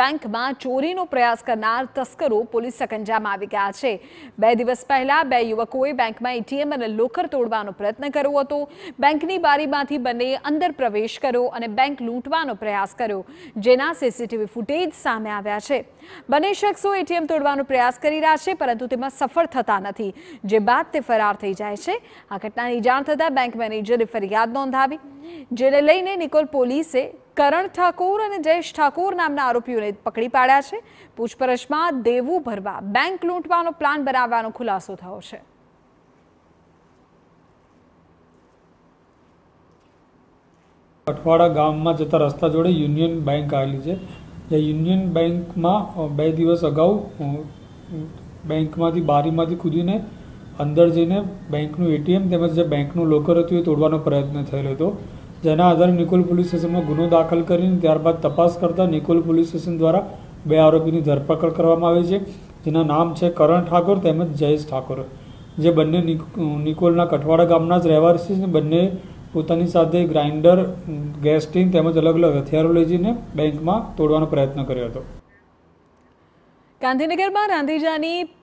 બેંકમાં ચોરીનો પ્રયાસ કરનાર તસ્કરો પોલીસ સકંજામાં આવી ગયા છે બે દિવસ પહેલા બે યુવકોએ બેંકમાં એટીએમ અને લોકર તોડવાનો પ્રયત્ન કર્યો હતો બેંકની બારીમાંથી બંને અંદર પ્રવેશ કર્યો અને બેંક લૂંટવાનો પ્રયાસ કર્યો જેના સીસીટીવી ફૂટેજ સામે આવ્યા છે બંને શખ્સો એટીએમ તોડવાનો પ્રયાસ કરી રહ્યા છે પરંતુ તેમાં સફળ થતા નથી જે બાદ તે ફરાર થઈ જાય છે આ ઘટનાની જાણ થતાં બેંક મેનેજરે ફરિયાદ નોંધાવી જેને લઈને નિકોલ પોલીસે કરણ ઠાકોર અને જયેશ ઠાકોર નામના આરોપીઓને પકડી પાડ્યા છે પૂછપરછમાં દેવું ભરવા બેંક લૂંટવાનો પ્લાન બનાવવાનો ખુલાસો થયો છે અઠવાડા ગામમાં જતા રસ્તા જોડે યુનિયન બેંક આવેલી છે જે યુનિયન બેંકમાં બે દિવસ અગાઉ બેંકમાંથી બારીમાંથી કૂદીને અંદર જઈને બેંકનું એટીએમ તેમજ જે બેંકનું લોકર હતું એ તોડવાનો પ્રયત્ન થયેલો હતો જેના આધારે નિકોલ પોલીસ સ્ટેશનમાં ગુનો દાખલ કરીને ત્યારબાદ તપાસ કરતા નિકોલ પોલીસ સ્ટેશન દ્વારા બે આરોપીની ધરપકડ કરવામાં આવી છે જેના નામ છે કરણ ઠાકોર તેમજ જયેશ ઠાકોર જે બંને નિકોલના કઠવાડા ગામના જ રહેવાસી છે બંને પોતાની સાથે ગ્રાઇન્ડર ગેસ તેમજ અલગ અલગ હથિયારો લઈ જઈને બેંકમાં તોડવાનો પ્રયત્ન કર્યો હતો ગાંધીનગરમાં રાંધીજાની